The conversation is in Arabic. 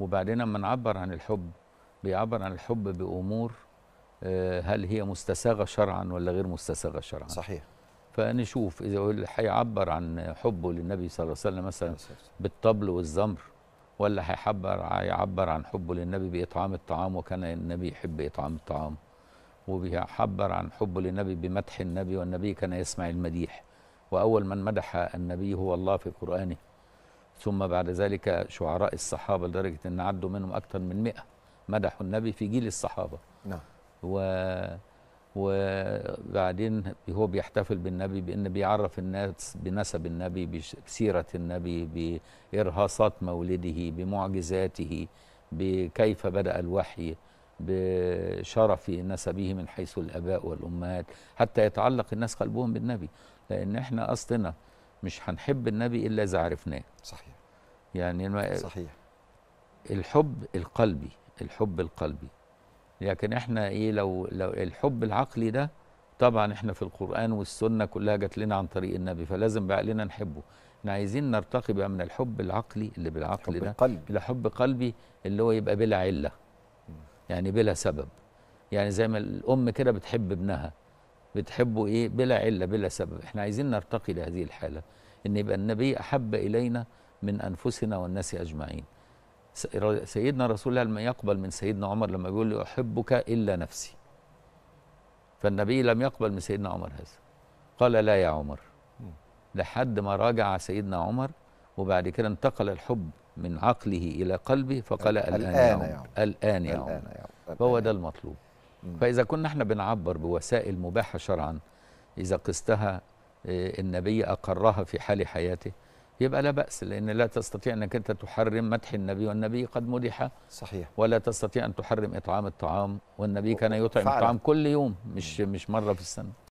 وبعدين لما نعبر عن الحب بيعبر عن الحب بامور آه، هل هي مستساغه شرعا ولا غير مستساغه شرعا صحيح فنشوف اذا هيعبر عن حبه للنبي صلى الله عليه وسلم مثلا بالطبل والزمر ولا هيعبر يعبر عن حبه للنبي باطعام الطعام وكان النبي يحب اطعام الطعام وبيعبر عن حبه للنبي بمدح النبي والنبي كان يسمع المديح واول من مدح النبي هو الله في قرانه ثم بعد ذلك شعراء الصحابة لدرجة أن عدوا منهم أكثر من مئة مدحوا النبي في جيل الصحابة نعم و... وبعدين هو بيحتفل بالنبي بأن بيعرف الناس بنسب النبي بسيرة النبي بإرهاصات مولده بمعجزاته بكيف بدأ الوحي بشرف نسبه من حيث الآباء والأمهات حتى يتعلق الناس قلبهم بالنبي لأن إحنا أصلنا مش هنحب النبي الا اذا عرفناه صحيح يعني صحيح الحب القلبي الحب القلبي لكن احنا ايه لو لو الحب العقلي ده طبعا احنا في القران والسنه كلها جات لنا عن طريق النبي فلازم بعقلنا نحبه احنا عايزين نرتقي بقى من الحب العقلي اللي بالعقل ده القلبي. الى حب قلبي اللي هو يبقى بلا عله يعني بلا سبب يعني زي ما الام كده بتحب ابنها بتحبوا ايه بلا علة بلا سبب احنا عايزين نرتقي لهذه الحالة ان يبقى النبي احب الينا من انفسنا والناس اجمعين سيدنا رسول الله لم يقبل من سيدنا عمر لما بيقول لي احبك الا نفسي فالنبي لم يقبل من سيدنا عمر هذا قال لا يا عمر لحد ما راجع سيدنا عمر وبعد كده انتقل الحب من عقله الى قلبه فقال الان, الآن يا عمر الان يا عمر, الآن يا عمر. فهو ده المطلوب فإذا كنا احنا بنعبر بوسائل مباحة شرعا إذا قستها آه، النبي أقرها في حال حياته يبقى لا بأس لأن لا تستطيع أنك أنت تحرم مدح النبي والنبي قد مدح صحيح ولا تستطيع أن تحرم إطعام الطعام والنبي كان يطعم الطعام كل يوم مش مش مرة في السنة